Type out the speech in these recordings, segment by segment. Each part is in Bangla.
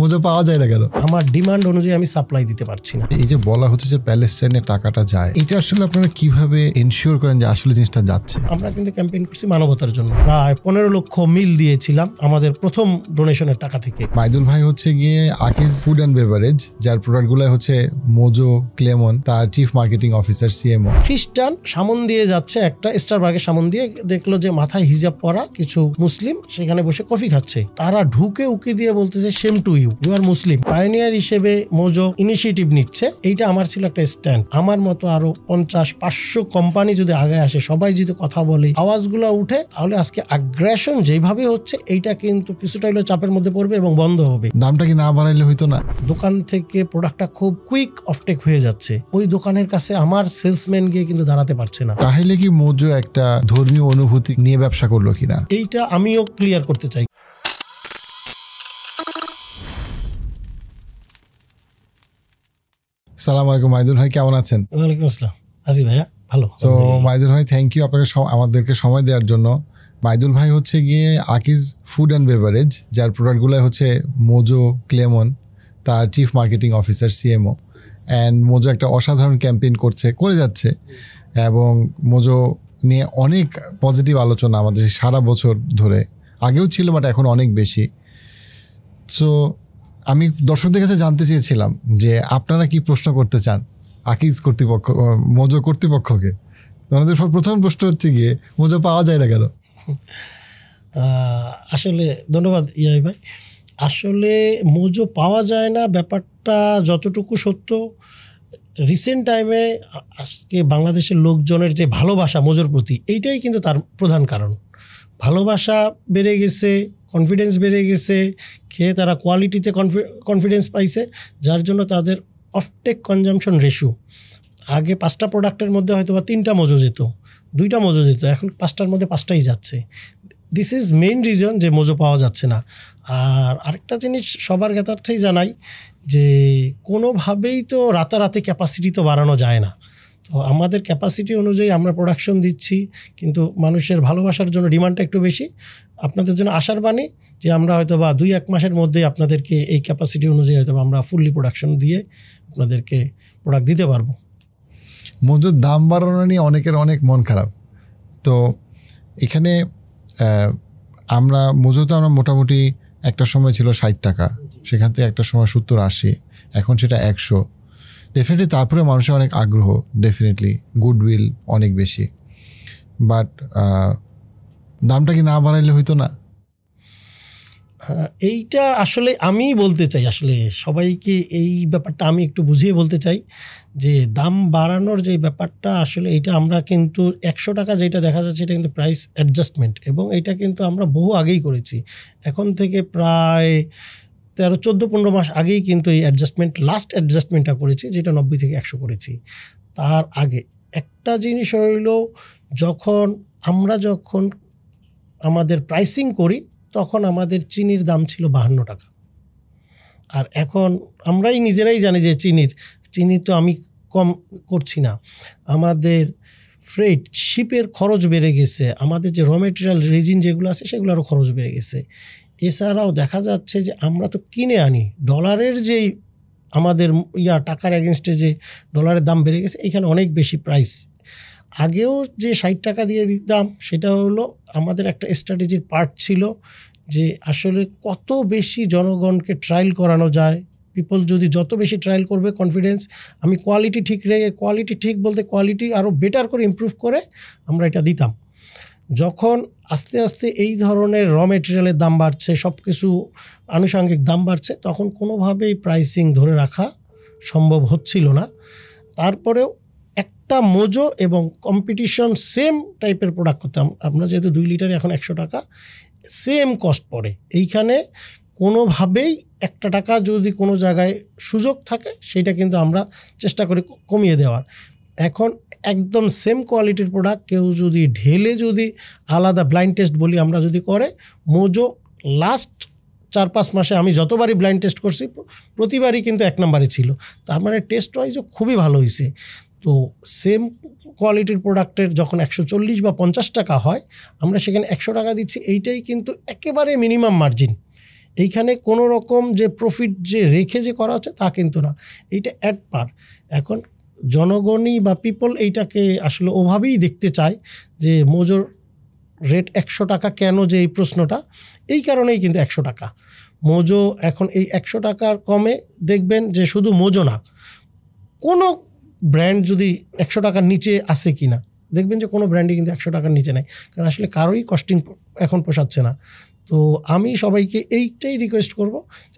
খুঁজে পাওয়া যায় না কেন আমার ডিমান্ড অনুযায়ী আমি সাপ্লাই দিতে পারছি না এই যে বলা হচ্ছে যে প্যালেস্টাইনে টাকাটা যায় এটা আসলে আপনারা কিভাবে এনশিওর করেন যে আসলে জিনিসটা যাচ্ছে আমরা কিন্তু ক্যাম্পেইন করছি মানবতার জন্য প্রায় পনেরো লক্ষ মিল দিয়েছিলাম আমাদের প্রথম ডোনেশনের টাকা থেকে মাইদুল ভাই হচ্ছে গিয়ে আকিজ ফুড অ্যান্ড বেভারেজ যার প্রোডাক্টগুলো হচ্ছে মোজো ক্লেমন তার চিফ মার্কেটিং অফিসার সিএমও খ্রিস্টান সামন দিয়ে যাচ্ছে একটা স্টার সামন দিয়ে দেখলো যে মাথায় হিজাব পরা কিছু মুসলিম সেখানে বসে কফি খাচ্ছে তারা ঢুকে উকি দিয়ে বলতেছে same to you you are Muslim pioneer হিসেবে মোজো ইনিশিয়েটিভ নিচ্ছে এইটা আমার ছিল একটা স্ট্যান্ড আমার মতো আরো পঞ্চাশ পাঁচশো কোম্পানি যদি আগে আসে সবাই যদি কথা বলে আওয়াজগুলো উঠে তাহলে আজকে আগ্রাসন যেভাবে হচ্ছে এইটা কিন্তু কিছুটা হলে চাপের মধ্যে পড়বে এবং বন্ধ হবে দামটা কি না বাড়াইলে হইতো না দোকান থেকে প্রোডাক্টটা খুব কুইক অফটেক হয়ে যাচ্ছে ওই দোকানের কাছে আমার সেলসম্যান গিয়ে কিন্তু দাঁড়াতে পারছে না তাহলে কি মোজো একটা ধর্মীয় অনুভূতি নিয়ে ব্যবসা করলো কিনা এইটা আমিও ক্লিয়ার করতে চাই সালাম আলাইকুম মাইদুল ভাই কেমন আছেন ওয়ালাইকুম আসসালাম আজি ভাইয়া ভালো তো মাইদুল ভাই থ্যাংক ইউ আপনাকে আমাদেরকে সময় দেওয়ার জন্য মাইদুল ভাই হচ্ছে গিয়ে আকিজ ফুড অ্যান্ড বেভারেজ যার প্রোডাক্টগুলো হচ্ছে মোজো ক্লেমন তার chief marketing officer CMO and Mojo একটা অসাধারণ ক্যাম্পেইন করছে করে যাচ্ছে এবং মোজো নিয়ে অনেক পজিটিভ আলোচনা আমাদের সারা বছর ধরে আগেও ছিল বাট এখন অনেক বেশি সো আমি দর্শকদের কাছে জানতে চেয়েছিলাম যে আপনারা কি প্রশ্ন করতে চান আকিজ কর্তৃপক্ষ মজো কর্তৃপক্ষকে আমাদের প্রথম প্রশ্ন হচ্ছে গিয়ে মজো পাওয়া যায় না কেন আসলে ধন্যবাদ ইয়াই ভাই আসলে মজো পাওয়া যায় না ব্যাপারটা যতটুকু সত্য রিসেন্ট টাইমে আজকে বাংলাদেশের লোকজনের যে ভালোবাসা মজোর প্রতি এইটাই কিন্তু তার প্রধান কারণ ভালোবাসা বেড়ে গেছে কনফিডেন্স বেড়ে গেছে খেয়ে তারা কোয়ালিটিতে কনফিডেন্স পাইছে যার জন্য তাদের অফটেক কনজামশন রেশু আগে পাঁচটা প্রোডাক্টের মধ্যে হয়তো বা তিনটা মজো যেত দুইটা মজো যেত এখন পাঁচটার মধ্যে পাঁচটাই যাচ্ছে দিস ইজ মেইন রিজন যে মজো পাওয়া যাচ্ছে না আর আরেকটা জিনিস সবার জ্ঞাতার্থেই জানাই যে কোনোভাবেই তো রাতারাতি ক্যাপাসিটি তো বাড়ানো যায় না তো আমাদের ক্যাপাসিটি অনুযায়ী আমরা প্রোডাকশন দিচ্ছি কিন্তু মানুষের ভালোবাসার জন্য ডিমান্ডটা একটু বেশি আপনাদের জন্য আশার বাণী যে আমরা হয়তো বা দুই এক মাসের মধ্যে আপনাদেরকে এই ক্যাপাসিটি অনুযায়ী হয়তো আমরা ফুললি প্রোডাকশন দিয়ে আপনাদেরকে প্রোডাক্ট দিতে পারবো মজুর দাম বাড়ানো নিয়ে অনেকের অনেক মন খারাপ তো এখানে আমরা মজুর তো আমরা মোটামুটি একটা সময় ছিল ষাট টাকা সেখান থেকে একটা সময় সত্তর আশি এখন সেটা একশো ডেফিনেটলি তারপরে মানুষের অনেক আগ্রহ ডেফিনেটলি গুডউইল অনেক বেশি বাট দামটা কি না বাড়াইলে হইতো না এইটা আসলে আমি বলতে চাই আসলে সবাইকে এই ব্যাপারটা আমি একটু বুঝিয়ে বলতে চাই যে দাম বাড়ানোর যে ব্যাপারটা আসলে এটা আমরা কিন্তু একশো টাকা যেটা দেখা যাচ্ছে এটা কিন্তু প্রাইস অ্যাডজাস্টমেন্ট এবং এটা কিন্তু আমরা বহু আগেই করেছি এখন থেকে প্রায় তেরো চোদ্দো পনেরো মাস আগেই কিন্তু এই অ্যাডজাস্টমেন্ট লাস্ট অ্যাডজাস্টমেন্টটা করেছি যেটা নব্বই থেকে একশো করেছি তার আগে একটা জিনিস হইল যখন আমরা যখন আমাদের প্রাইসিং করি তখন আমাদের চিনির দাম ছিল বাহান্ন টাকা আর এখন আমরাই নিজেরাই জানি যে চিনির চিনি তো আমি কম করছি না আমাদের ফ্রেট শিপের খরচ বেড়ে গেছে আমাদের যে র মেটেরিয়াল রেজিন যেগুলো আছে সেগুলোরও খরচ বেড়ে গেছে এছাড়াও দেখা যাচ্ছে যে আমরা তো কিনে আনি ডলারের যে আমাদের ইয়া টাকার অ্যাগেনস্টে যে ডলারের দাম বেড়ে গেছে এখানে অনেক বেশি প্রাইস আগেও যে ষাট টাকা দিয়ে দিতাম সেটা হলো আমাদের একটা স্ট্র্যাটেজির পার্ট ছিল যে আসলে কত বেশি জনগণকে ট্রায়াল করানো যায় পিপল যদি যত বেশি ট্রায়াল করবে কনফিডেন্স আমি কোয়ালিটি ঠিক রেখে কোয়ালিটি ঠিক বলতে কোয়ালিটি আরও বেটার করে ইম্প্রুভ করে আমরা এটা দিতাম যখন আস্তে আস্তে এই ধরনের র মেটেরিয়ালের দাম বাড়ছে সব কিছু আনুষঙ্গিক দাম বাড়ছে তখন কোনোভাবেই প্রাইসিং ধরে রাখা সম্ভব হচ্ছিল না তারপরেও একটা মজো এবং কম্পিটিশন সেম টাইপের প্রোডাক্ট করতাম আমরা যেহেতু দুই লিটারে এখন একশো টাকা সেম কস্ট পড়ে এইখানে কোনোভাবেই একটা টাকা যদি কোনো জায়গায় সুযোগ থাকে সেটা কিন্তু আমরা চেষ্টা করি কমিয়ে দেওয়ার এখন একদম সেম কোয়ালিটির প্রোডাক্ট কেউ যদি ঢেলে যদি আলাদা ব্লাইন্ড টেস্ট বলি আমরা যদি করে মোজো লাস্ট চার পাঁচ মাসে আমি যতবারই ব্লাইন্ড টেস্ট করছি প্রতিবারই কিন্তু এক নম্বরে ছিল তার মানে টেস্ট ওয়াইজও খুবই ভালো হয়েছে তো সেম কোয়ালিটির প্রোডাক্টের যখন একশো চল্লিশ বা পঞ্চাশ টাকা হয় আমরা সেখানে একশো টাকা দিচ্ছি এইটাই কিন্তু একেবারে মিনিমাম মার্জিন এইখানে কোনো রকম যে প্রফিট যে রেখে যে করা হচ্ছে তা কিন্তু না এইটা অ্যাট পার এখন জনগণই বা পিপল এইটাকে আসলে ওভাবেই দেখতে চায় যে মোজোর রেট একশো টাকা কেন যে এই প্রশ্নটা এই কারণেই কিন্তু একশো টাকা মোজো এখন এই একশো টাকার কমে দেখবেন যে শুধু মোজো না কোনো ব্র্যান্ড যদি একশো টাকার নিচে আসে কি না দেখবেন যে কোনো ব্র্যান্ডই কিন্তু একশো টাকার নিচে নেই কারণ আসলে কারোই কস্টিং এখন পোষাচ্ছে না তো আমি সবাইকে এইটাই রিকোয়েস্ট করব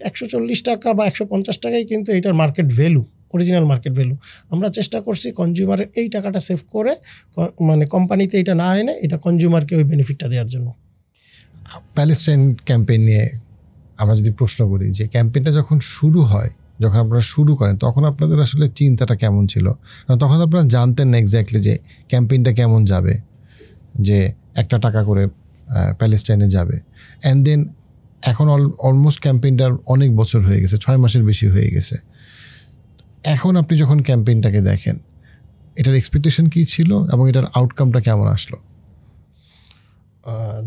একশো চল্লিশ টাকা বা একশো পঞ্চাশ টাকাই কিন্তু এটার market value original market value আমরা চেষ্টা করছি কনজিউমারের এই টাকাটা সেভ করে মানে কোম্পানিতে এটা না এনে এটা কনজিউমারকে ওই বেনিফিটটা দেওয়ার জন্য প্যালেস্টাইন ক্যাম্পেইন নিয়ে আমরা যদি প্রশ্ন করি যে ক্যাম্পেইনটা যখন শুরু হয় যখন আপনারা শুরু করেন তখন আপনাদের আসলে চিন্তাটা কেমন ছিল কারণ তখন আপনারা জানতেন না এক্স্যাক্টলি যে ক্যাম্পেইনটা কেমন যাবে যে একটা টাকা করে প্যালেস্টাইনে যাবে অ্যান্ড দেন এখন অল অলমোস্ট ক্যাম্পেইনটার অনেক বছর হয়ে গেছে ছয় মাসের বেশি হয়ে গেছে এখন আপনি যখন ক্যাম্পেইনটাকে দেখেন এটার এক্সপেকটেশন কী ছিল এবং এটার আউটকামটা কেমন আসলো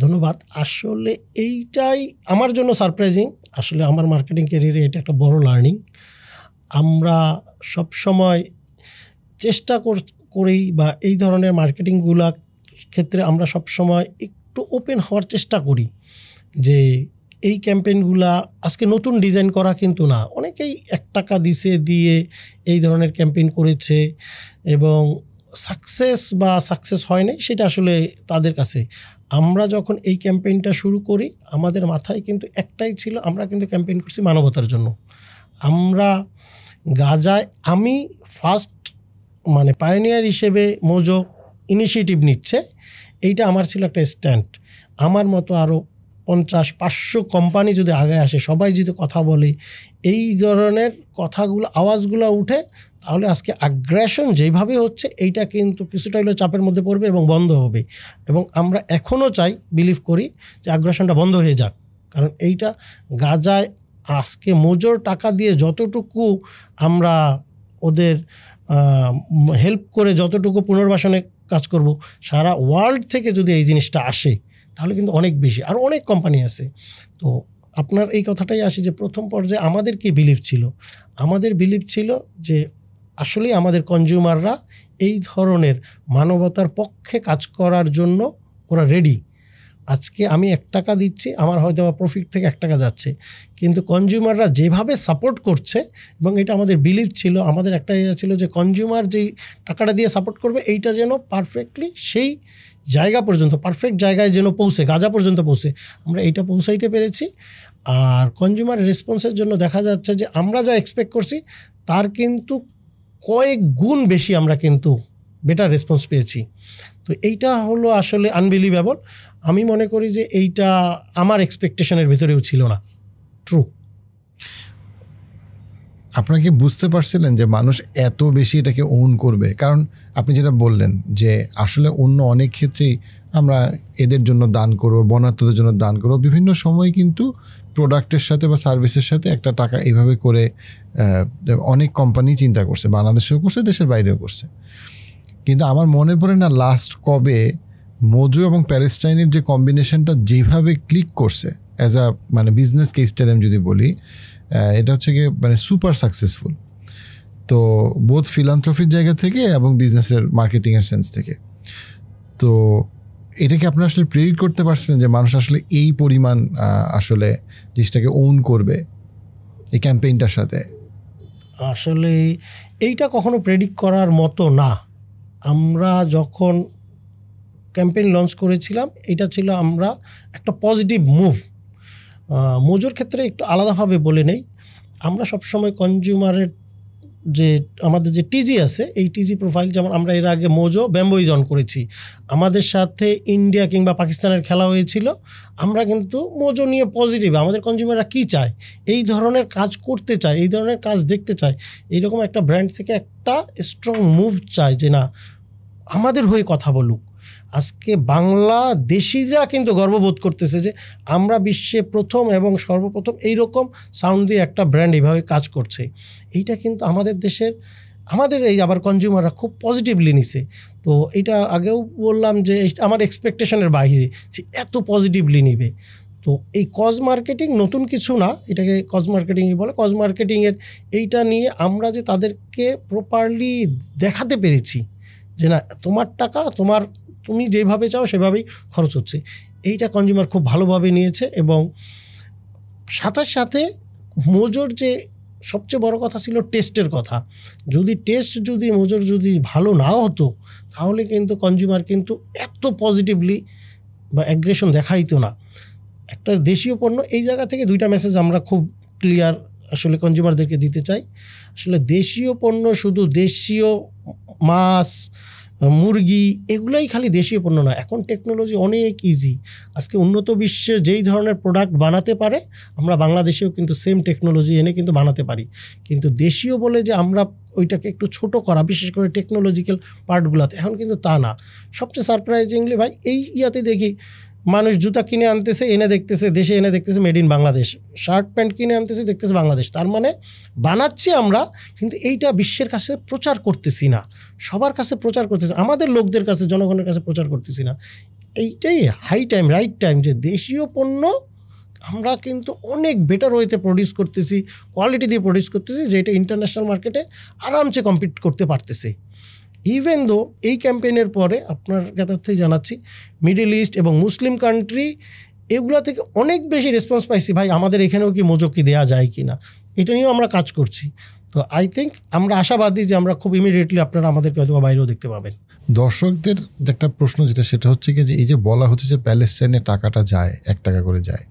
ধন্যবাদ আসলে এইটাই আমার জন্য সারপ্রাইজিং আসলে আমার মার্কেটিং ক্যারিয়ারে এটা একটা বড় লার্নিং আমরা সব সময় চেষ্টা করেই বা এই ধরনের মার্কেটিংগুলা ক্ষেত্রে আমরা সব সময় একটু ওপেন হওয়ার চেষ্টা করি যে এই ক্যাম্পেইনগুলা আজকে নতুন ডিজাইন করা কিন্তু না অনেকেই এক টাকা দিছে দিয়ে এই ধরনের ক্যাম্পেইন করেছে এবং সাকসেস বা সাকসেস হয় নাই সেটা আসলে তাদের কাছে আমরা যখন এই ক্যাম্পেইনটা শুরু করি আমাদের মাথায় কিন্তু একটাই ছিল আমরা কিন্তু ক্যাম্পেইন করছি মানবতার জন্য আমরা গাজায় আমি ফার্স্ট মানে পায়োনিয়ার হিসেবে মোজো ইনিশিয়েটিভ নিচ্ছে এইটা আমার ছিল একটা স্ট্যান্ড আমার মতো আরও পঞ্চাশ পাঁচশো কোম্পানি যদি আগে আসে সবাই যদি কথা বলে এই ধরনের কথাগুলো আওয়াজগুলো উঠে তাহলে আজকে আগ্রাসন যেভাবে হচ্ছে এইটা কিন্তু কিছুটা হলে চাপের মধ্যে পড়বে এবং বন্ধ হবে এবং আমরা এখনও চাই বিলিভ করি যে আগ্রাসনটা বন্ধ হয়ে যাক কারণ এইটা গাজায় আজকে মজোর টাকা দিয়ে যতটুকু আমরা ওদের হেল্প করে যতটুকু পুনর্বাসনে কাজ করব সারা ওয়ার্ল্ড থেকে যদি এই জিনিসটা আসে তাহলে কিন্তু অনেক বেশি আর অনেক কোম্পানি আছে তো আপনার এই কথাটাই আসে যে প্রথম পর্যায়ে আমাদের কি বিলিভ ছিল আমাদের বিলিভ ছিল যে আসলেই আমাদের কনজিউমাররা এই ধরনের মানবতার পক্ষে কাজ করার জন্য ওরা রেডি আজকে আমি এক টাকা দিচ্ছি আমার হয়তো বা প্রফিট থেকে এক টাকা যাচ্ছে কিন্তু কনজিউমাররা যেভাবে সাপোর্ট করছে এবং এটা আমাদের বিলিভ ছিল আমাদের একটা ইয়ে ছিল যে কনজিউমার যেই টাকাটা দিয়ে সাপোর্ট করবে এইটা যেন পারফেক্টলি সেই জায়গা পর্যন্ত পারফেক্ট জায়গায় যেন পৌঁছে গাজা পর্যন্ত পৌঁছে আমরা এইটা পৌঁছাইতে পেরেছি আর কনজিউমার রেসপন্সের জন্য দেখা যাচ্ছে যে আমরা যা এক্সপেক্ট করছি তার কিন্তু কয়েক গুণ বেশি আমরা কিন্তু বেটার রেসপন্স পেয়েছি তো এইটা হলো আসলে আনবিলিভেবল আমি মনে করি যে এইটা আমার এক্সপেকটেশনের ভিতরেও ছিল না ট্রু আপনাকে বুঝতে পারছিলেন যে মানুষ এত বেশি এটাকে ওন করবে কারণ আপনি যেটা বললেন যে আসলে অন্য অনেক ক্ষেত্রেই আমরা এদের জন্য দান করব বনাত্মদের জন্য দান করব বিভিন্ন সময় কিন্তু প্রোডাক্টের সাথে বা সার্ভিসের সাথে একটা টাকা এইভাবে করে অনেক কোম্পানি চিন্তা করছে বাংলাদেশেও করছে দেশের বাইরেও করছে কিন্তু আমার মনে পড়ে না লাস্ট কবে মজু এবং প্যালেস্টাইনের যে কম্বিনেশনটা যেভাবে ক্লিক করছে অ্যাজ আ মানে বিজনেস কেস আমি যদি বলি এটা হচ্ছে গিয়ে মানে সুপার সাকসেসফুল তো বোধ ফিলান্থ্রফির জায়গা থেকে এবং বিজনেসের মার্কেটিংয়ের সেন্স থেকে তো এটাকে আপনারা আসলে প্রেরিত করতে পারছেন যে মানুষ আসলে এই পরিমাণ আসলে জিনিসটাকে ওন করবে এই ক্যাম্পেইনটার সাথে আসলে এইটা কখনো প্রেডিক্ট করার মতো না আমরা যখন ক্যাম্পেইন লঞ্চ করেছিলাম এটা ছিল আমরা একটা পজিটিভ মুভ মোজোর ক্ষেত্রে একটু আলাদাভাবে বলে নেই আমরা সবসময় কনজিউমারের যে আমাদের যে টিজি আছে এই টিজি প্রোফাইল যেমন আমরা এর আগে মোজো জন করেছি আমাদের সাথে ইন্ডিয়া কিংবা পাকিস্তানের খেলা হয়েছিল আমরা কিন্তু মোজো নিয়ে পজিটিভ আমাদের কনজিউমাররা কি চায় এই ধরনের কাজ করতে চায় এই ধরনের কাজ দেখতে চায় এইরকম একটা ব্র্যান্ড থেকে একটা স্ট্রং মুভ চায় যে না আমাদের হয়ে কথা বলুক আজকে বাংলাদেশিরা কিন্তু গর্ববোধ করতেছে যে আমরা বিশ্বে প্রথম এবং সর্বপ্রথম এই রকম সাউন্ড দিয়ে একটা ব্র্যান্ড এইভাবে কাজ করছে এইটা কিন্তু আমাদের দেশের আমাদের এই আবার কনজিউমাররা খুব পজিটিভলি নিছে তো এটা আগেও বললাম যে আমার এক্সপেকটেশনের বাহিরে যে এত পজিটিভলি নিবে তো এই কজ মার্কেটিং নতুন কিছু না এটাকে কজ মার্কেটিংই বলে কজ মার্কেটিংয়ের এইটা নিয়ে আমরা যে তাদেরকে প্রপারলি দেখাতে পেরেছি যে না তোমার টাকা তোমার তুমি যেভাবে চাও সেভাবেই খরচ হচ্ছে এইটা কনজিউমার খুব ভালোভাবে নিয়েছে এবং সাথে সাথে মজুর যে সবচেয়ে বড় কথা ছিল টেস্টের কথা যদি টেস্ট যদি মজুর যদি ভালো নাও হতো তাহলে কিন্তু কনজিউমার কিন্তু এত পজিটিভলি বা অ্যাগ্রেশন দেখাইত না একটা দেশীয় পণ্য এই জায়গা থেকে দুইটা মেসেজ আমরা খুব ক্লিয়ার আসলে কনজিউমারদেরকে দিতে চাই আসলে দেশীয় পণ্য শুধু দেশীয় মাছ মুরগি এগুলাই খালি দেশীয় পণ্য না এখন টেকনোলজি অনেক ইজি আজকে উন্নত বিশ্বে যেই ধরনের প্রোডাক্ট বানাতে পারে আমরা বাংলাদেশেও কিন্তু সেম টেকনোলজি এনে কিন্তু বানাতে পারি কিন্তু দেশীয় বলে যে আমরা ওইটাকে একটু ছোট করা বিশেষ করে টেকনোলজিক্যাল পার্টগুলোতে এখন কিন্তু তা না সবচেয়ে সারপ্রাইজিংলি ভাই এই ইয়াতে দেখি মানুষ জুতা কিনে আনতেছে এনে দেখতেছে দেশে এনে দেখতেছে made in Bangladesh shirt pant কিনে আনতেছে দেখতেছে বাংলাদেশ তার মানে বানাচ্ছি আমরা কিন্তু এইটা বিশ্বের কাছে প্রচার করতেছি না সবার কাছে প্রচার করতেছি আমাদের লোকদের কাছে জনগণের কাছে প্রচার করতেছি না এইটাই হাই টাইম রাইট টাইম যে দেশীয় পণ্য আমরা কিন্তু অনেক বেটার ওয়েতে প্রডিউস করতেছি কোয়ালিটি দিয়ে প্রডিউস করতেছি যেটা ইন্টারন্যাশনাল মার্কেটে আরামসে কম্পিট করতে পারতেছে ইভেন দো এই ক্যাম্পেইনের পরে আপনার থেকে জানাচ্ছি মিডিল ইস্ট এবং মুসলিম কান্ট্রি এগুলো থেকে অনেক বেশি রেসপন্স পাইছি ভাই আমাদের এখানেও কি মোজকি দেওয়া যায় কি না এটা নিয়েও আমরা কাজ করছি তো আই থিঙ্ক আমরা আশাবাদী যে আমরা খুব ইমিডিয়েটলি আপনারা আমাদেরকে হয়তো বাইরেও দেখতে পাবেন দর্শকদের একটা প্রশ্ন যেটা সেটা হচ্ছে কি যে এই যে বলা হচ্ছে যে প্যালেস্টাইনে টাকাটা যায় এক টাকা করে যায়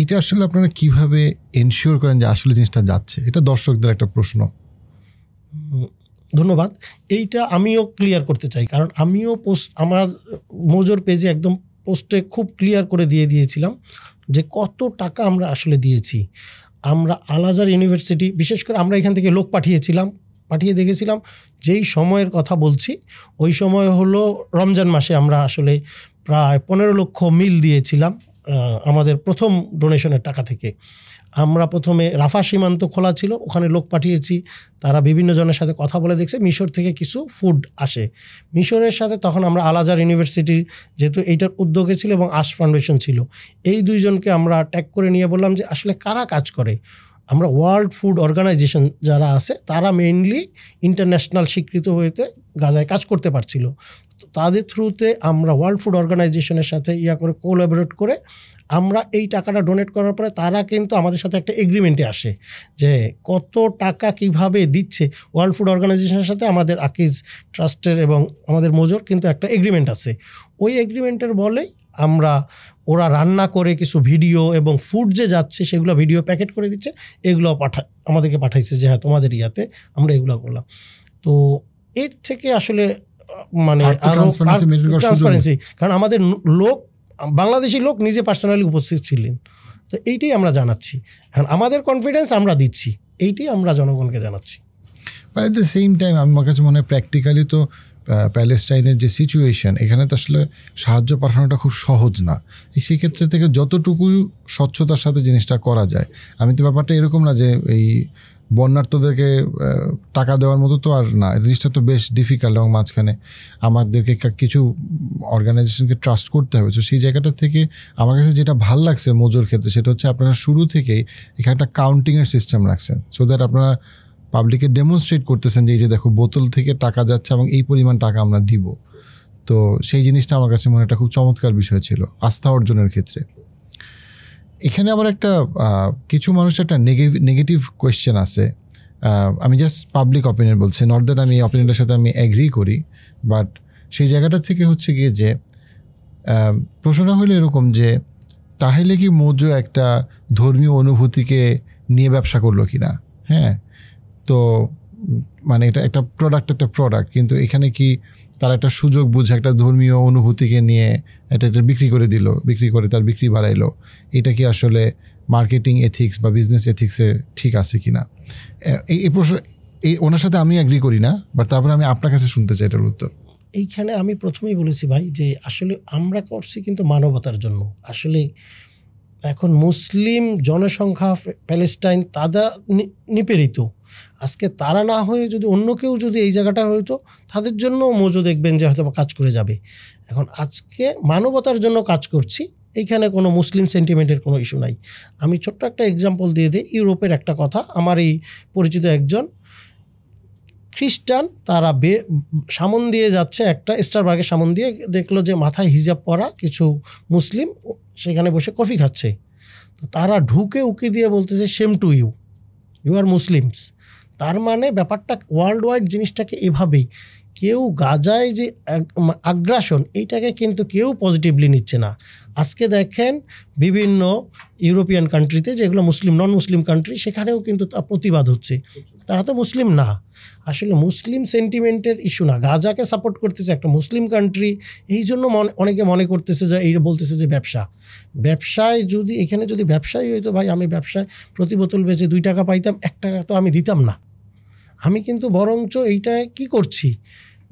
এটা আসলে আপনারা কিভাবে এনশিওর করেন যে আসলে জিনিসটা যাচ্ছে এটা দর্শকদের একটা প্রশ্ন ধন্যবাদ এইটা আমিও ক্লিয়ার করতে চাই কারণ আমিও পোস্ট আমার মজোর পেজে একদম পোস্টে খুব ক্লিয়ার করে দিয়ে দিয়েছিলাম যে কত টাকা আমরা আসলে দিয়েছি আমরা আলাজার ইউনিভার্সিটি বিশেষ করে আমরা এখান থেকে লোক পাঠিয়েছিলাম পাঠিয়ে দেখেছিলাম যেই সময়ের কথা বলছি ওই সময় হলো রমজান মাসে আমরা আসলে প্রায় পনেরো লক্ষ মিল দিয়েছিলাম আমাদের প্রথম ডোনেশনের টাকা থেকে আমরা প্রথমে রাফা সীমান্ত খোলা ছিল ওখানে লোক পাঠিয়েছি তারা বিভিন্ন জনের সাথে কথা বলে দেখছে মিশর থেকে কিছু ফুড আসে মিশরের সাথে তখন আমরা আলাজার ইউনিভার্সিটির যেহেতু এইটার উদ্যোগে ছিল এবং আশ ফাউন্ডেশন ছিল এই দুইজনকে আমরা ট্যাগ করে নিয়ে বললাম যে আসলে কারা কাজ করে আমরা ওয়ার্ল্ড ফুড অর্গানাইজেশন যারা আছে তারা মেইনলি ইন্টারন্যাশনাল স্বীকৃত হয়েতে গাজায় কাজ করতে পারছিল তাদের থ্রুতে আমরা ওয়ার্ল্ড ফুড অর্গানাইজেশনের সাথে ইয়া করে কোলাবোরেট করে আমরা এই টাকাটা ডোনেট করার পরে তারা কিন্তু আমাদের সাথে একটা এগ্রিমেন্টে আসে যে কত টাকা কিভাবে দিচ্ছে ওয়ার্ল্ড ফুড অর্গানাইজেশনের সাথে আমাদের আকিজ ট্রাস্টের এবং আমাদের মজুর কিন্তু একটা এগ্রিমেন্ট আছে ওই এগ্রিমেন্টের বলে আমরা ওরা রান্না করে কিছু ভিডিও এবং ফুড যে যাচ্ছে সেগুলো ভিডিও প্যাকেট করে দিচ্ছে এগুলো পাঠা আমাদেরকে পাঠাইছে যে হ্যাঁ তোমাদের ইয়াতে আমরা এগুলো করলাম তো এর থেকে আসলে মানে ট্রান্সপারেন্সি কারণ আমাদের লোক বাংলাদেশি লোক নিজে পার্সোনালি উপস্থিত ছিলেন তো এইটাই আমরা জানাচ্ছি এখন আমাদের কনফিডেন্স আমরা দিচ্ছি এইটাই আমরা জনগণকে জানাচ্ছি but at the same time আমার কাছে মনে হয় প্র্যাকটিক্যালি তো প্যালেস্টাইনের যে সিচুয়েশন এখানে তো আসলে সাহায্য পাঠানোটা খুব সহজ না সেই ক্ষেত্রে থেকে যতটুকু স্বচ্ছতার সাথে জিনিসটা করা যায় আমি তো ব্যাপারটা এরকম না যে এই বন্যার্থদেরকে টাকা দেওয়ার মতো তো আর না জিনিসটা তো বেশ ডিফিকাল্ট এবং মাঝখানে আমাদেরকে কিছু অর্গানাইজেশনকে ট্রাস্ট করতে হবে তো সেই জায়গাটা থেকে আমার কাছে যেটা ভাল লাগছে মজুর ক্ষেত্রে সেটা হচ্ছে আপনারা শুরু থেকেই এখানে একটা কাউন্টিংয়ের সিস্টেম রাখছেন সো দ্যাট আপনারা পাবলিকে ডেমনস্ট্রেট করতেছেন যে এই যে দেখো বোতল থেকে টাকা যাচ্ছে এবং এই পরিমাণ টাকা আমরা দিব তো সেই জিনিসটা আমার কাছে মনে একটা খুব চমৎকার বিষয় ছিল আস্থা অর্জনের ক্ষেত্রে এখানে আবার একটা কিছু মানুষের একটা নেগেটিভ নেগেটিভ কোয়েশ্চেন আছে আমি জাস্ট পাবলিক অপিনিয়ন বলছি নট দ্যাট আমি অপিনিয়নটার সাথে আমি অ্যাগ্রি করি বাট সেই জায়গাটা থেকে হচ্ছে গিয়ে যে প্রশ্নটা হলো এরকম যে তাহলে কি মৌর্য একটা ধর্মীয় অনুভূতিকে নিয়ে ব্যবসা করলো কি না হ্যাঁ তো মানে এটা একটা প্রোডাক্ট একটা প্রোডাক্ট কিন্তু এখানে কি তারা একটা সুযোগ বুঝে একটা ধর্মীয় অনুভূতিকে নিয়ে এটা একটা বিক্রি করে দিল বিক্রি করে তার বিক্রি বাড়াইলো এটা কি আসলে মার্কেটিং এথিক্স বা বিজনেস এথিক্সে ঠিক আছে কি না এই প্রশ্ন এই ওনার সাথে আমি অ্যাগ্রি করি না বাট তারপরে আমি আপনার কাছে শুনতে চাই এটার উত্তর এইখানে আমি প্রথমেই বলেছি ভাই যে আসলে আমরা করছি কিন্তু মানবতার জন্য আসলে এখন মুসলিম জনসংখ্যা প্যালেস্টাইন তারা নিপীড়িত আজকে তারা না হয়ে যদি অন্য কেউ যদি এই জায়গাটা হয়তো তাদের জন্য মজু দেখবেন যে হয়তো কাজ করে যাবে এখন আজকে মানবতার জন্য কাজ করছি এইখানে কোনো মুসলিম সেন্টিমেন্টের কোনো ইস্যু নাই আমি ছোট্ট একটা এক্সাম্পল দিয়ে দিই ইউরোপের একটা কথা আমার এই পরিচিত একজন খ্রিস্টান তারা বে সামন দিয়ে যাচ্ছে একটা স্টারবার্গের সামন দিয়ে দেখলো যে মাথায় হিজাব পরা কিছু মুসলিম সেখানে বসে কফি খাচ্ছে তো তারা ঢুকে উকি দিয়ে বলতেছে same to you you are Muslims তার মানে ব্যাপারটা ওয়ার্ল্ড ওয়াইড জিনিসটাকে এভাবেই কেউ গাজায় যে আগ্রাসন এইটাকে কিন্তু কেউ পজিটিভলি নিচ্ছে না আজকে দেখেন বিভিন্ন ইউরোপিয়ান কান্ট্রিতে যেগুলো মুসলিম নন মুসলিম কান্ট্রি সেখানেও কিন্তু তা প্রতিবাদ হচ্ছে তারা তো মুসলিম না আসলে মুসলিম সেন্টিমেন্টের ইস্যু না গাজাকে সাপোর্ট করতেছে একটা মুসলিম কান্ট্রি এই জন্য অনেকে মনে করতেছে যে এই বলতেছে যে ব্যবসা ব্যবসায় যদি এখানে যদি ব্যবসায়ী হইতো ভাই আমি ব্যবসায় প্রতি বোতল বেচে দুই টাকা পাইতাম এক টাকা তো আমি দিতাম না আমি কিন্তু বরঞ্চ এইটা কি করছি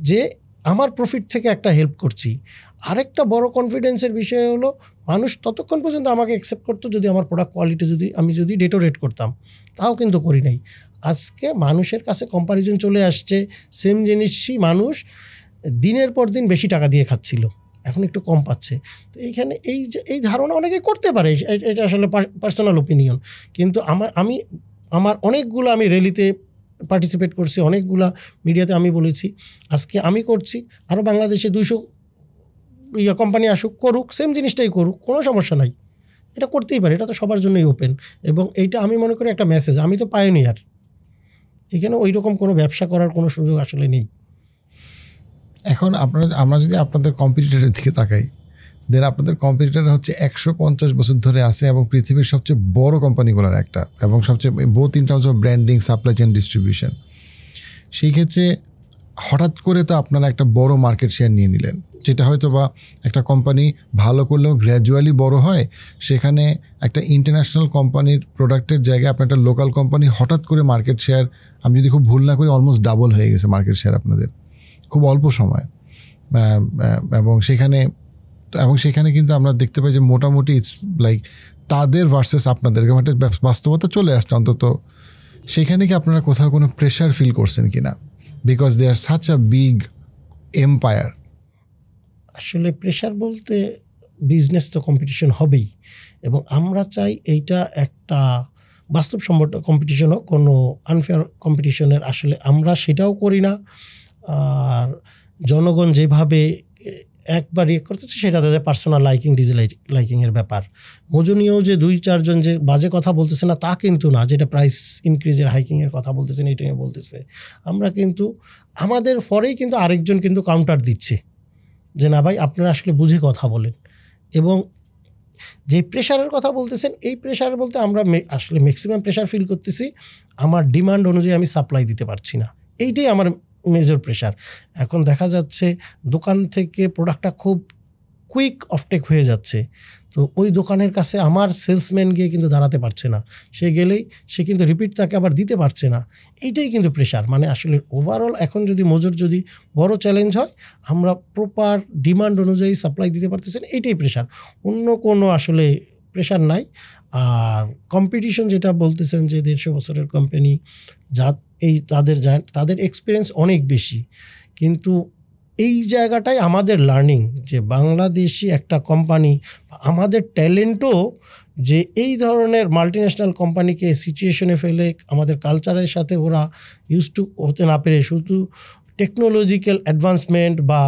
যে আমার প্রফিট থেকে একটা হেল্প করছি আরেকটা বড় কনফিডেন্সের বিষয় হলো মানুষ ততক্ষণ পর্যন্ত আমাকে অ্যাকসেপ্ট করতো যদি আমার প্রোডাক্ট কোয়ালিটি যদি আমি যদি ডেটোরেট করতাম তাও কিন্তু করি নাই আজকে মানুষের কাছে কম্পারিজন চলে আসছে সেম জিনিসই মানুষ দিনের পর দিন বেশি টাকা দিয়ে খাচ্ছিল এখন একটু কম পাচ্ছে তো এইখানে এই যে এই ধারণা অনেকে করতে পারে এটা আসলে পার্সোনাল ওপিনিয়ন কিন্তু আমার আমি আমার অনেকগুলো আমি র্যালিতে পার্টিসিপেট করছি অনেকগুলা মিডিয়াতে আমি বলেছি আজকে আমি করছি আরও বাংলাদেশে দুইশো ইয়া কোম্পানি আসুক করুক সেম জিনিসটাই করুক কোনো সমস্যা নাই এটা করতেই পারে এটা তো সবার জন্যই ওপেন এবং এইটা আমি মনে করি একটা মেসেজ আমি তো আর এখানে ওই রকম কোনো ব্যবসা করার কোনো সুযোগ আসলে নেই এখন আপনার আমরা যদি আপনাদের কম্পিটিটারের দিকে তাকাই দেন আপনাদের কম্পিটিটার হচ্ছে একশো পঞ্চাশ বছর ধরে আছে এবং পৃথিবীর সবচেয়ে বড় কোম্পানিগুলোর একটা এবং সবচেয়ে both in terms of branding supply chain distribution সেই ক্ষেত্রে হঠাৎ করে তো আপনারা একটা বড় মার্কেট শেয়ার নিয়ে নিলেন যেটা হয়তো বা একটা কোম্পানি ভালো করলেও গ্র্যাজুয়ালি বড় হয় সেখানে একটা ইন্টারন্যাশনাল কোম্পানির প্রোডাক্টের জায়গায় আপনার একটা লোকাল কোম্পানি হঠাৎ করে মার্কেট শেয়ার আমি যদি খুব ভুল না করি অলমোস্ট ডাবল হয়ে গেছে মার্কেট শেয়ার আপনাদের খুব অল্প সময় এবং সেখানে এবং সেখানে কিন্তু আমরা দেখতে পাই যে মোটামুটি ইটস লাইক তাদের ভার্সেস আপনাদের এরকম একটা বাস্তবতা চলে আসছে অন্তত সেখানে কি আপনারা কোথাও কোনো প্রেশার ফিল করছেন কি না because they are such a big empire আসলে প্রেশার বলতে বিজনেস তো কম্পিটিশন হবেই এবং আমরা চাই এইটা একটা বাস্তবসম্মত হোক কোনো আনফেয়ার কম্পিটিশনের আসলে আমরা সেটাও করি না আর জনগণ যেভাবে একবার ইয়ে করতেছে সেটা তাদের পার্সোনাল লাইকিং ডিজি লাইকিংয়ের ব্যাপার মজনীয় যে দুই চারজন যে বাজে কথা বলতেছে না তা কিন্তু না যেটা প্রাইস ইনক্রিজের হাইকিংয়ের কথা বলতেছে না এটা নিয়ে বলতেছে আমরা কিন্তু আমাদের পরেই কিন্তু আরেকজন কিন্তু কাউন্টার দিচ্ছে যে না ভাই আপনারা আসলে বুঝে কথা বলেন এবং যে প্রেশারের কথা বলতেছেন এই প্রেশার বলতে আমরা আসলে ম্যাক্সিমাম প্রেশার ফিল করতেছি আমার ডিমান্ড অনুযায়ী আমি সাপ্লাই দিতে পারছি না এইটাই আমার মেজর প্রেশার এখন দেখা যাচ্ছে দোকান থেকে প্রোডাক্টটা খুব কুইক অফটেক হয়ে যাচ্ছে তো ওই দোকানের কাছে আমার সেলসম্যান গিয়ে কিন্তু দাঁড়াতে পারছে না সে গেলেই সে কিন্তু রিপিট তাকে আবার দিতে পারছে না এইটাই কিন্তু প্রেশার মানে আসলে ওভারঅল এখন যদি মজুর যদি বড় চ্যালেঞ্জ হয় আমরা প্রপার ডিমান্ড অনুযায়ী সাপ্লাই দিতে পারতেছেন এইটাই প্রেশার অন্য কোনো আসলে প্রেশার নাই আর কম্পিটিশন যেটা বলতেছেন যে দেড়শো বছরের কোম্পানি যা এই তাদের তাদের এক্সপিরিয়েন্স অনেক বেশি কিন্তু এই জায়গাটাই আমাদের লার্নিং যে বাংলাদেশি একটা কোম্পানি আমাদের ট্যালেন্টও যে এই ধরনের মাল্টিন্যাশনাল কোম্পানিকে সিচুয়েশনে ফেলে আমাদের কালচারের সাথে ওরা ইউজ টু হতে না পেরে শুধু টেকনোলজিক্যাল অ্যাডভান্সমেন্ট বা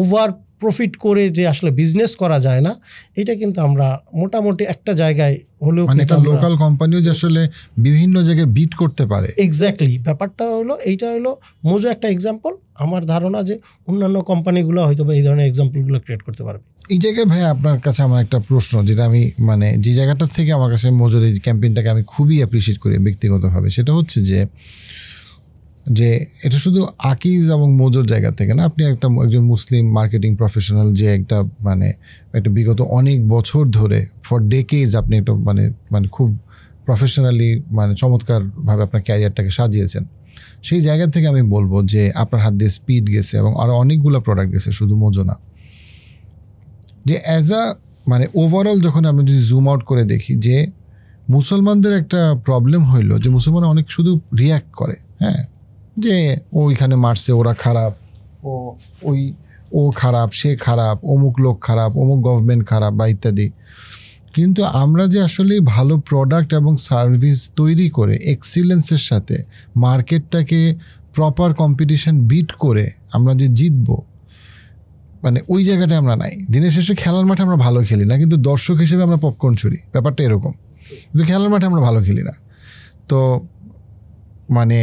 ওভার প্রফিট করে যে আসলে বিজনেস করা যায় না এটা কিন্তু আমরা মোটামুটি একটা জায়গায় হলেও মানে একটা লোকাল কোম্পানিও যে আসলে বিভিন্ন জায়গায় বিট করতে পারে এক্স্যাক্টলি ব্যাপারটা হলো এইটা হলো মোজো একটা এক্সাম্পল আমার ধারণা যে অন্যান্য কোম্পানিগুলো হয়তো বা এই ধরনের এক্সাম্পলগুলো ক্রিয়েট করতে পারবে এই জায়গায় ভাই আপনার কাছে আমার একটা প্রশ্ন যেটা আমি মানে যে জায়গাটা থেকে আমার কাছে মজুরি ক্যাম্পেইনটাকে আমি খুবই অ্যাপ্রিসিয়েট করি ব্যক্তিগতভাবে সেটা হচ্ছে যে যে এটা শুধু আকিজ এবং মজুর জায়গা থেকে না আপনি একটা একজন মুসলিম মার্কেটিং প্রফেশনাল যে একটা মানে একটা বিগত অনেক বছর ধরে ফর ডেকেজ আপনি একটা মানে মানে খুব প্রফেশনালি মানে চমৎকারভাবে আপনার ক্যারিয়ারটাকে সাজিয়েছেন সেই জায়গা থেকে আমি বলবো যে আপনার হাত দিয়ে স্পিড গেছে এবং আরও অনেকগুলো প্রোডাক্ট গেছে শুধু মজো না যে অ্যাজ আ মানে ওভারঅল যখন আমরা যদি জুম আউট করে দেখি যে মুসলমানদের একটা প্রবলেম হইলো যে মুসলমান অনেক শুধু রিয়্যাক্ট করে হ্যাঁ যে ওইখানে মারছে ওরা খারাপ ও ওই ও খারাপ সে খারাপ অমুক লোক খারাপ অমুক গভর্নমেন্ট খারাপ বা ইত্যাদি কিন্তু আমরা যে আসলে ভালো প্রোডাক্ট এবং সার্ভিস তৈরি করে এক্সিলেন্সের সাথে মার্কেটটাকে প্রপার কম্পিটিশন বিট করে আমরা যে জিতব মানে ওই জায়গাটা আমরা নাই দিনের শেষে খেলার মাঠে আমরা ভালো খেলি না কিন্তু দর্শক হিসেবে আমরা পপকর্ন ছুরি ব্যাপারটা এরকম কিন্তু খেলার মাঠে আমরা ভালো খেলি না তো মানে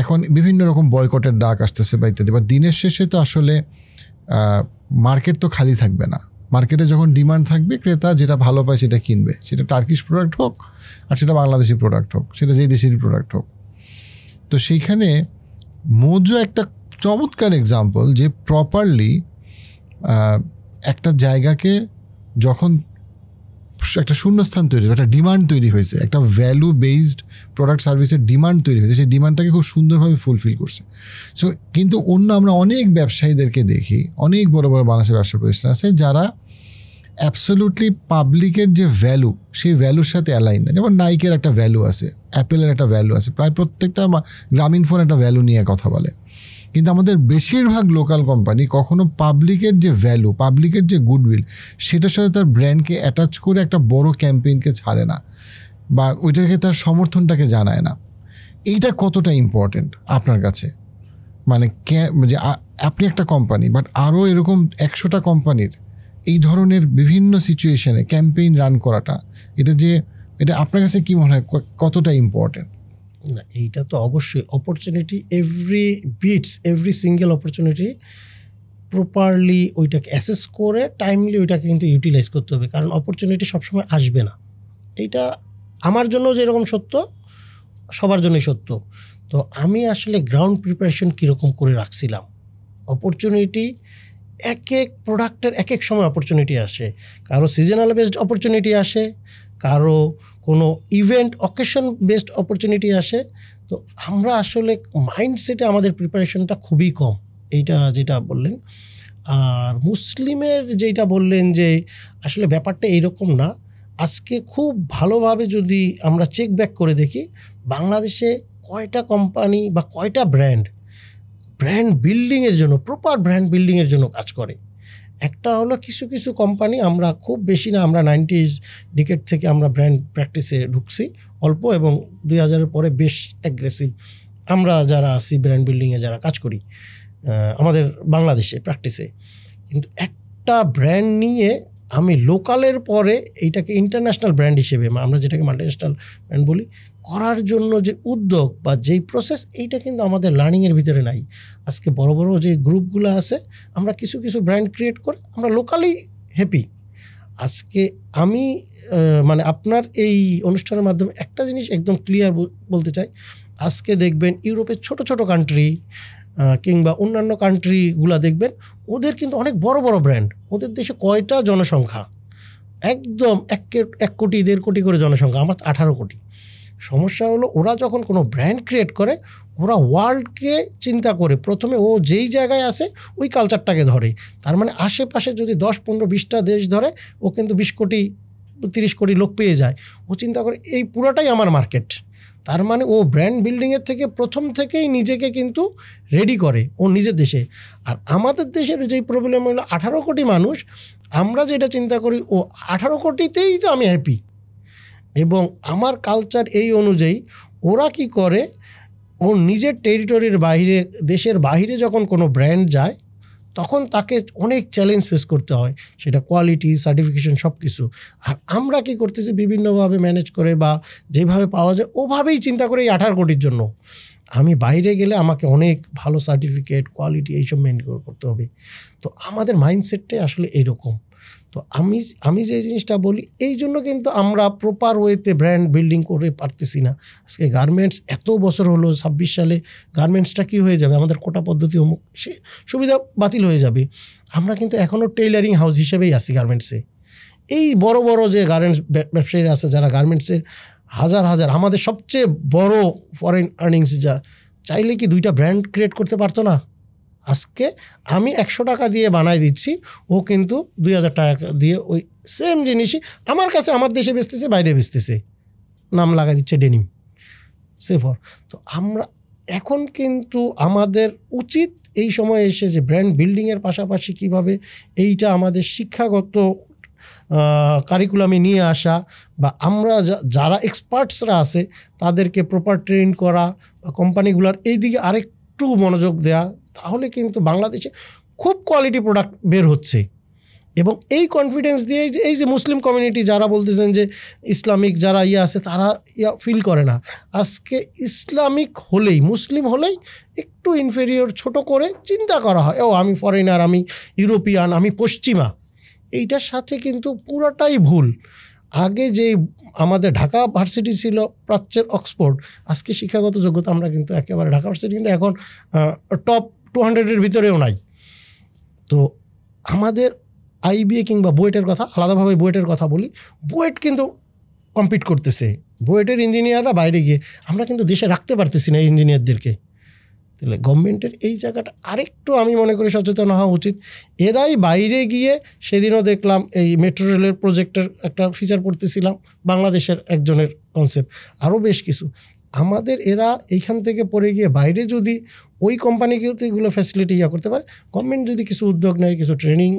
এখন বিভিন্ন রকম বয়কটের ডাক আসতেছে বা ইত্যাদি বা দিনের শেষে তো আসলে মার্কেট তো খালি থাকবে না মার্কেটে যখন ডিমান্ড থাকবে ক্রেতা যেটা ভালো পায় সেটা কিনবে সেটা টার্কিশ প্রোডাক্ট হোক আর সেটা বাংলাদেশি প্রোডাক্ট হোক সেটা যেই দেশেরই প্রোডাক্ট হোক তো সেইখানে মোজো একটা চমৎকার এক্সাম্পল যে প্রপারলি একটা জায়গাকে যখন একটা শূন্যস্থান তৈরি হয়েছে একটা ডিমান্ড তৈরি হয়েছে একটা ভ্যালু বেসড প্রোডাক্ট সার্ভিসের ডিমান্ড তৈরি হয়েছে সেই ডিমান্ডটাকে খুব সুন্দরভাবে ফুলফিল করছে সো কিন্তু অন্য আমরা অনেক ব্যবসায়ীদেরকে দেখি অনেক বড় বড় বাংলাদেশের ব্যবসা প্রতিষ্ঠান আছে যারা অ্যাবসলুটলি পাবলিকের যে ভ্যালু সেই ভ্যালুর সাথে অ্যালাইন না যেমন নাইকের একটা ভ্যালু আছে অ্যাপেলের একটা ভ্যালু আছে প্রায় প্রত্যেকটা গ্রামীণ ফোন একটা ভ্যালু নিয়ে কথা বলে কিন্তু আমাদের বেশিরভাগ লোকাল কোম্পানি কখনো পাবলিকের যে ভ্যালু পাবলিকের যে গুডউইল সেটার সাথে তার ব্র্যান্ডকে অ্যাটাচ করে একটা বড় ক্যাম্পেইনকে ছাড়ে না বা ওইটাকে তার সমর্থনটাকে জানায় না এইটা কতটা ইম্পর্টেন্ট আপনার কাছে মানে যে আপনি একটা কোম্পানি বাট আরও এরকম একশোটা কোম্পানির এই ধরনের বিভিন্ন সিচুয়েশনে ক্যাম্পেইন রান করাটা এটা যে এটা আপনার কাছে কী মনে হয় কতটা ইম্পর্টেন্ট না এইটা তো অবশ্যই opportunity every bits every single opportunity properly ওইটাকে অ্যাসেস করে টাইমলি ওইটাকে কিন্তু ইউটিলাইজ করতে হবে কারণ অপরচুনিটি সবসময় আসবে না এইটা আমার জন্য যেরকম সত্য সবার জন্যই সত্য তো আমি আসলে গ্রাউন্ড প্রিপারেশন কীরকম করে রাখছিলাম অপরচুনিটি এক এক প্রোডাক্টের এক এক সময় অপরচুনিটি আসে কারো সিজনাল বেসড অপরচুনিটি আসে কারো কোনো ইভেন্ট অকেশন বেসড অপরচুনিটি আসে তো আমরা আসলে মাইন্ডসেটে আমাদের প্রিপারেশনটা খুবই কম এইটা যেটা বললেন আর মুসলিমের যেটা বললেন যে আসলে ব্যাপারটা এইরকম না আজকে খুব ভালোভাবে যদি আমরা চেক ব্যাক করে দেখি বাংলাদেশে কয়টা কোম্পানি বা কয়টা ব্র্যান্ড ব্র্যান্ড বিল্ডিংয়ের জন্য প্রপার ব্র্যান্ড বিল্ডিংয়ের জন্য কাজ করে একটা হলো কিছু কিছু কোম্পানি আমরা খুব বেশি না আমরা নাইনটিজ ডিকেট থেকে আমরা ব্র্যান্ড প্র্যাকটিসে ঢুকছি অল্প এবং দুই হাজারের পরে বেশ অ্যাগ্রেসিভ আমরা যারা আছি ব্র্যান্ড বিল্ডিংয়ে যারা কাজ করি আমাদের বাংলাদেশে প্র্যাকটিসে কিন্তু একটা ব্র্যান্ড নিয়ে আমি লোকালের পরে এইটাকে ইন্টারন্যাশনাল ব্র্যান্ড হিসেবে আমরা যেটাকে মাল্টিন্যাশনাল ব্র্যান্ড বলি করার জন্য যে উদ্যোগ বা যেই প্রসেস এইটা কিন্তু আমাদের লার্নিংয়ের ভিতরে নাই আজকে বড় বড় যে গ্রুপগুলো আছে আমরা কিছু কিছু ব্র্যান্ড ক্রিয়েট করে আমরা লোকালি হ্যাপি আজকে আমি মানে আপনার এই অনুষ্ঠানের মাধ্যমে একটা জিনিস একদম ক্লিয়ার বলতে চাই আজকে দেখবেন ইউরোপের ছোট ছোট কান্ট্রি কিংবা অন্যান্য কান্ট্রিগুলো দেখবেন ওদের কিন্তু অনেক বড় বড় ব্র্যান্ড ওদের দেশে কয়টা জনসংখ্যা একদম এক এক কোটি দেড় কোটি করে জনসংখ্যা আমার আঠারো কোটি সমস্যা হলো ওরা যখন কোনো ব্র্যান্ড ক্রিয়েট করে ওরা ওয়ার্ল্ডকে চিন্তা করে প্রথমে ও যেই জায়গায় আসে ওই কালচারটাকে ধরে তার মানে আশেপাশে যদি দশ পনেরো বিশটা দেশ ধরে ও কিন্তু বিশ কোটি তিরিশ কোটি লোক পেয়ে যায় ও চিন্তা করে এই পুরাটাই আমার মার্কেট তার মানে ও ব্র্যান্ড বিল্ডিংয়ের থেকে প্রথম থেকেই নিজেকে কিন্তু রেডি করে ও নিজের দেশে আর আমাদের দেশের যেই প্রবলেম হলো আঠারো কোটি মানুষ আমরা যেটা চিন্তা করি ও আঠারো কোটিতেই তো আমি হ্যাপি এবং আমার কালচার এই অনুযায়ী ওরা কি করে ওর নিজের টেরিটরির বাইরে দেশের বাইরে যখন কোনো ব্র্যান্ড যায় তখন তাকে অনেক চ্যালেঞ্জ ফেস করতে হয় সেটা কোয়ালিটি সার্টিফিকেশন সব কিছু আর আমরা কি করতেছি বিভিন্নভাবে ম্যানেজ করে বা যেভাবে পাওয়া যায় ওভাবেই চিন্তা করে এই আঠারো কোটির জন্য আমি বাইরে গেলে আমাকে অনেক ভালো সার্টিফিকেট কোয়ালিটি এইসব মেনটেন করতে হবে তো আমাদের মাইন্ডসেটটাই আসলে এরকম তো আমি আমি যে জিনিসটা বলি এই জন্য কিন্তু আমরা প্রপার ওয়েতে ব্র্যান্ড বিল্ডিং করে পারতেছি না আজকে গার্মেন্টস এত বছর হলো ছাব্বিশ সালে গার্মেন্টসটা কী হয়ে যাবে আমাদের কোটা পদ্ধতি অমুক সে সুবিধা বাতিল হয়ে যাবে আমরা কিন্তু এখনও টেইলারিং হাউস হিসেবেই আছি গার্মেন্টসে এই বড় বড় যে গার্মেন্টস ব্যবসায়ীরা আছে যারা গার্মেন্টসের হাজার হাজার আমাদের সবচেয়ে বড় ফরেন আর্নিংস যা চাইলে কি দুইটা ব্র্যান্ড ক্রিয়েট করতে পারতো না আজকে আমি একশো টাকা দিয়ে বানাই দিচ্ছি ও কিন্তু দুই হাজার টাকা দিয়ে ওই সেম জিনিসই আমার কাছে আমার দেশে বেচতেছে বাইরে বেচতেছে নাম লাগাই দিচ্ছে ডেনিম সেফর তো আমরা এখন কিন্তু আমাদের উচিত এই সময় এসে যে ব্র্যান্ড বিল্ডিংয়ের পাশাপাশি কিভাবে এইটা আমাদের শিক্ষাগত কারিকুলামে নিয়ে আসা বা আমরা যারা এক্সপার্টসরা আছে তাদেরকে প্রপার ট্রেন করা বা কোম্পানিগুলোর এই দিকে আরেক একটু মনোযোগ দেয়া তাহলে কিন্তু বাংলাদেশে খুব কোয়ালিটি প্রোডাক্ট বের হচ্ছে এবং এই কনফিডেন্স দিয়ে যে এই যে মুসলিম কমিউনিটি যারা বলতেছেন যে ইসলামিক যারা ইয়ে আছে তারা ইয়া ফিল করে না আজকে ইসলামিক হলেই মুসলিম হলেই একটু ইনফেরিয়র ছোট করে চিন্তা করা হয় ও আমি ফরেনার আমি ইউরোপিয়ান আমি পশ্চিমা এইটার সাথে কিন্তু পুরোটাই ভুল আগে যে আমাদের ঢাকা ভার্সিটি ছিল প্রাচ্যের অক্সফোর্ড আজকে শিক্ষাগত যোগ্যতা আমরা কিন্তু একেবারে ঢাকা ভার্সিটি কিন্তু এখন টপ টু হান্ড্রেডের ভিতরেও নাই তো আমাদের আইবিএ কিংবা বুয়েটের কথা আলাদাভাবে বুয়েটের কথা বলি বুয়েট কিন্তু কম্পিট করতেছে বুয়েটের ইঞ্জিনিয়াররা বাইরে গিয়ে আমরা কিন্তু দেশে রাখতে পারতেছি না ইঞ্জিনিয়ারদেরকে তাহলে গভর্নমেন্টের এই জায়গাটা আরেকটু আমি মনে করি সচেতন হওয়া উচিত এরাই বাইরে গিয়ে সেদিনও দেখলাম এই মেট্রো রেলের প্রজেক্টের একটা ফিচার পড়তেছিলাম বাংলাদেশের একজনের কনসেপ্ট আরও বেশ কিছু আমাদের এরা এইখান থেকে পড়ে গিয়ে বাইরে যদি ওই কোম্পানিগুলোতে এগুলো ফ্যাসিলিটি ইয়া করতে পারে গভর্নমেন্ট যদি কিছু উদ্যোগ নেয় কিছু ট্রেনিং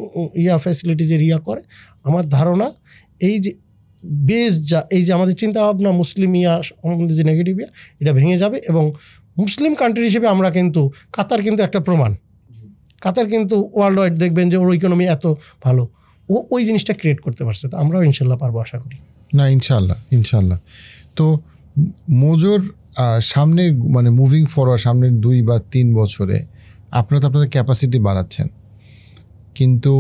ইয়া ফ্যাসিলিটিজের ইয়া করে আমার ধারণা এই যে বেশ যা এই যে আমাদের চিন্তাভাবনা মুসলিম ইয়া সম্বন্ধে যে নেগেটিভ ইয়া এটা ভেঙে যাবে এবং মুসলিম কান্ট্রি হিসেবে আমরা কিন্তু কাতার কিন্তু একটা প্রমাণ কাতার কিন্তু ওয়ার্ল্ড ওয়াইড দেখবেন যে ওর ইকোনমি এত ভালো ও ওই জিনিসটা ক্রিয়েট করতে পারছে তো আমরাও ইনশাল্লাহ পারবো আশা করি না ইনশাল্লাহ ইনশাল্লাহ তো মজুর সামনে মানে মুভিং ফরওয়ার্ড সামনের দুই বা তিন বছরে আপনারা তো আপনাদের ক্যাপাসিটি বাড়াচ্ছেন কিন্তু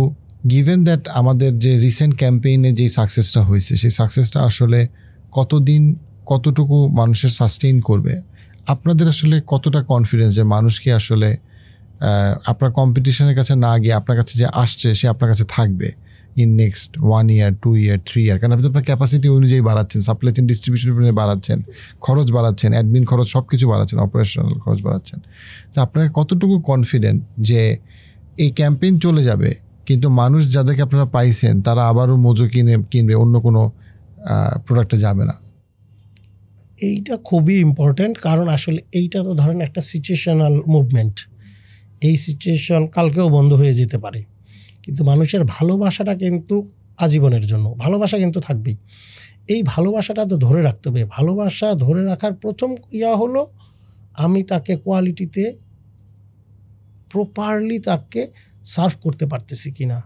গিভেন দ্যাট আমাদের যে রিসেন্ট ক্যাম্পেইনে যে সাকসেসটা হয়েছে সেই সাকসেসটা আসলে কতদিন কতটুকু মানুষের সাস্টেইন করবে আপনাদের আসলে কতটা কনফিডেন্স যে মানুষকে আসলে আপনার কম্পিটিশনের কাছে না গিয়ে আপনার কাছে যে আসছে সে আপনার কাছে থাকবে in next one year two year three year কারণ আপনি আপনার ক্যাপাসিটি অনুযায়ী বাড়াচ্ছেন সাপ্লাই চেন ডিস্ট্রিবিউশন বাড়াচ্ছেন খরচ বাড়াচ্ছেন অ্যাডমিন খরচ সব কিছু বাড়াচ্ছেন অপারেশনাল খরচ বাড়াচ্ছেন তো আপনারা কতটুকু কনফিডেন্ট যে এই ক্যাম্পেইন চলে যাবে কিন্তু মানুষ যাদেরকে আপনারা পাইছেন তারা আবারও মজো কিনে কিনবে অন্য কোনো প্রোডাক্টে যাবে না এইটা খুবই ইম্পর্ট্যান্ট কারণ আসলে এইটা তো ধরেন একটা সিচুয়েশনাল মুভমেন্ট এই সিচুয়েশন কালকেও বন্ধ হয়ে যেতে পারে কিন্তু মানুষের ভালোবাসাটা কিন্তু আজীবনের জন্য ভালোবাসা কিন্তু থাকবেই এই ভালোবাসাটা তো ধরে রাখতে হবে ভালোবাসা ধরে রাখার প্রথম ইয়া হলো আমি তাকে কোয়ালিটিতে প্রপারলি তাকে সার্ভ করতে পারতেছি কি না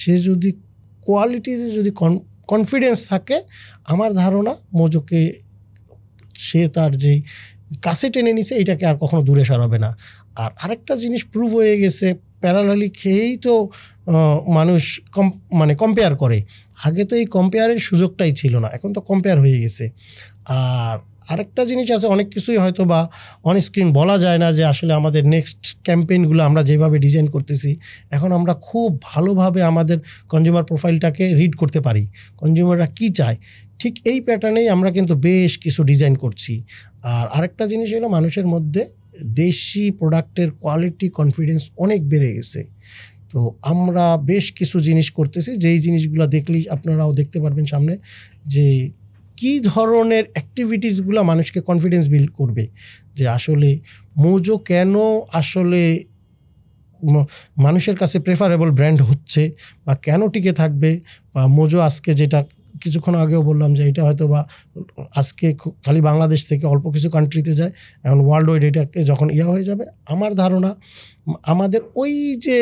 সে যদি কোয়ালিটিতে যদি কনফিডেন্স থাকে আমার ধারণা মোজোকে সে তার যেই কাছে টেনে নিছে এটাকে আর কখনো দূরে সরাবে না আর আরেকটা জিনিস প্রুভ হয়ে গেছে প্যারালালি খেয়েই তো মানুষ কম মানে কম্পেয়ার করে আগে তো এই কম্পেয়ারের সুযোগটাই ছিল না এখন তো কম্পেয়ার হয়ে গেছে আর আরেকটা জিনিস আছে অনেক কিছুই হয়তো বা অন স্ক্রিন বলা যায় না যে আসলে আমাদের নেক্সট ক্যাম্পেইনগুলো আমরা যেভাবে ডিজাইন করতেছি এখন আমরা খুব ভালোভাবে আমাদের কনজিউমার প্রোফাইলটাকে রিড করতে পারি কনজিউমাররা কি চায় ঠিক এই প্যাটার্নেই আমরা কিন্তু বেশ কিছু ডিজাইন করছি আর আরেকটা জিনিস হলো মানুষের মধ্যে দেশি প্রোডাক্টের কোয়ালিটি কনফিডেন্স অনেক বেড়ে গেছে তো আমরা বেশ কিছু জিনিস করতেছি যেই জিনিসগুলো দেখলেই আপনারাও দেখতে পারবেন সামনে যে কি ধরনের অ্যাক্টিভিটিসগুলো মানুষকে কনফিডেন্স বিল্ড করবে যে আসলে মোজো কেন আসলে মানুষের কাছে প্রেফারেবল ব্র্যান্ড হচ্ছে বা কেন টিকে থাকবে বা মোজো আজকে যেটা কিছুক্ষণ আগেও বললাম যে এটা হয়তো বা আজকে খালি বাংলাদেশ থেকে অল্প কিছু কান্ট্রিতে যায় এখন ওয়ার্ল্ড ওয়াইড এটাকে যখন ইয়া হয়ে যাবে আমার ধারণা আমাদের ওই যে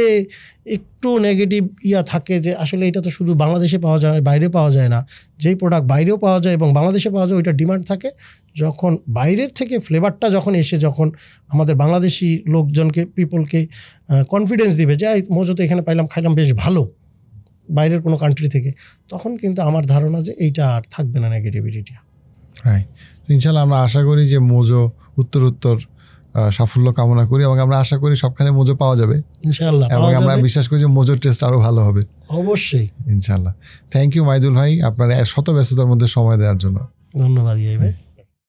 একটু নেগেটিভ ইয়া থাকে যে আসলে এটা তো শুধু বাংলাদেশে পাওয়া যায় বাইরে পাওয়া যায় না যেই প্রোডাক্ট বাইরেও পাওয়া যায় এবং বাংলাদেশে পাওয়া যায় ওইটা ডিমান্ড থাকে যখন বাইরের থেকে ফ্লেভারটা যখন এসে যখন আমাদের বাংলাদেশি লোকজনকে পিপলকে কনফিডেন্স দিবে যে মোজো এখানে পাইলাম খাইলাম বেশ ভালো বাইরের কোনো কান্ট্রি থেকে তখন কিন্তু আমার ধারণা যে এইটা আর থাকবে না নেগেটিভিটিটা রাইট ইনশাল্লাহ আমরা আশা করি যে মোজো উত্তর উত্তর সাফল্য কামনা করি এবং আমরা আশা করি সবখানে মোজো পাওয়া যাবে ইনশাল্লাহ এবং আমরা বিশ্বাস করি যে মোজোর টেস্ট আরও ভালো হবে অবশ্যই ইনশাল্লাহ থ্যাংক ইউ মাইদুল ভাই আপনার শত ব্যস্ততার মধ্যে সময় দেওয়ার জন্য ধন্যবাদ ইয়ে ভাই